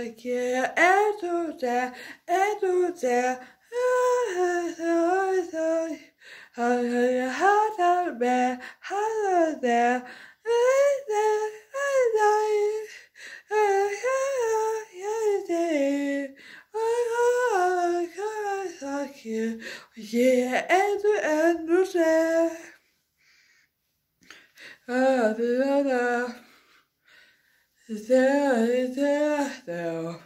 Yeah, and do that, and over there. Yeah, and and there. Uh, the other. Oh, oh, the bell.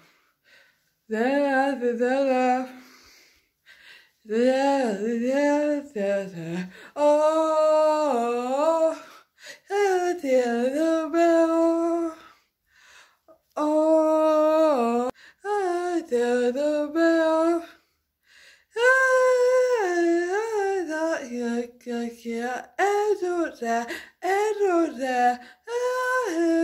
Yeah, I don't know, I don't know.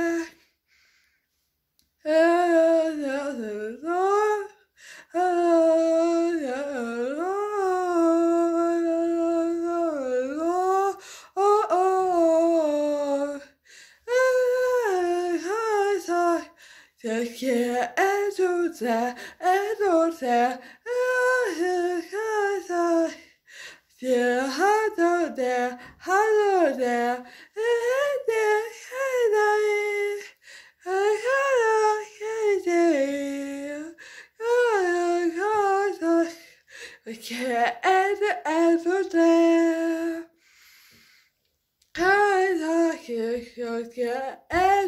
Türkiye and orta, en orta, Hallerde, hallerde, hallerde, hallerde, hallerde, hallerde, hallerde, hallerde, hallerde, hallerde,